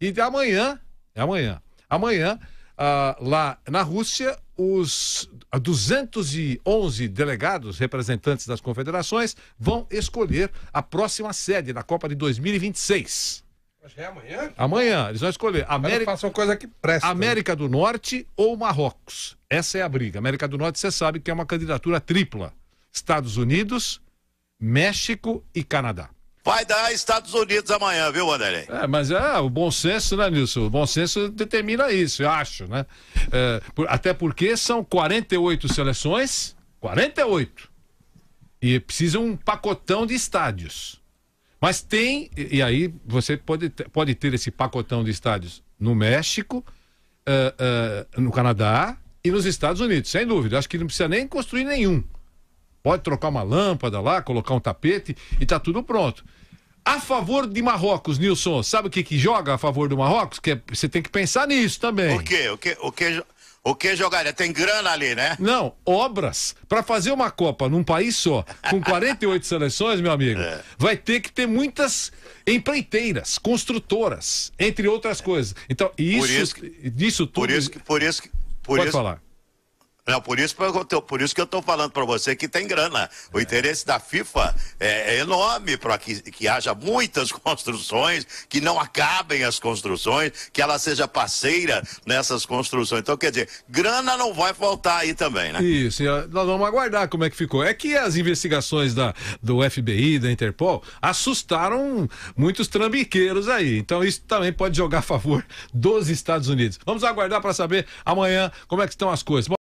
E amanhã, é amanhã, amanhã, ah, lá na Rússia, os 211 delegados, representantes das confederações, vão escolher a próxima sede da Copa de 2026. É amanhã? Amanhã, eles vão escolher América, façam coisa que presta. América do Norte ou Marrocos. Essa é a briga. América do Norte, você sabe que é uma candidatura tripla: Estados Unidos, México e Canadá vai dar Estados Unidos amanhã, viu, Wanderlei? É, mas é, o bom senso, né, Nilson? O bom senso determina isso, eu acho, né? É, por, até porque são 48 seleções, 48. E precisa um pacotão de estádios. Mas tem, e aí você pode, pode ter esse pacotão de estádios no México, uh, uh, no Canadá e nos Estados Unidos, sem dúvida. Acho que não precisa nem construir nenhum. Pode trocar uma lâmpada lá, colocar um tapete e tá tudo pronto. A favor de Marrocos, Nilson, sabe o que, que joga a favor do Marrocos? Que é, você é, tem que pensar nisso também. O quê? O que? O que? O que jogaria? Tem grana ali, né? Não, obras. Para fazer uma Copa num país só, com 48 seleções, meu amigo, é. vai ter que ter muitas empreiteiras, construtoras, entre outras coisas. Então, isso, por isso, que, isso tudo. Por isso que. Por isso que por Pode isso, falar. Não, por isso, por isso que eu estou falando para você que tem grana. O é. interesse da FIFA é, é enorme para que, que haja muitas construções, que não acabem as construções, que ela seja parceira nessas construções. Então, quer dizer, grana não vai faltar aí também, né? Isso, nós vamos aguardar como é que ficou. É que as investigações da, do FBI, da Interpol, assustaram muitos trambiqueiros aí. Então, isso também pode jogar a favor dos Estados Unidos. Vamos aguardar para saber amanhã como é que estão as coisas.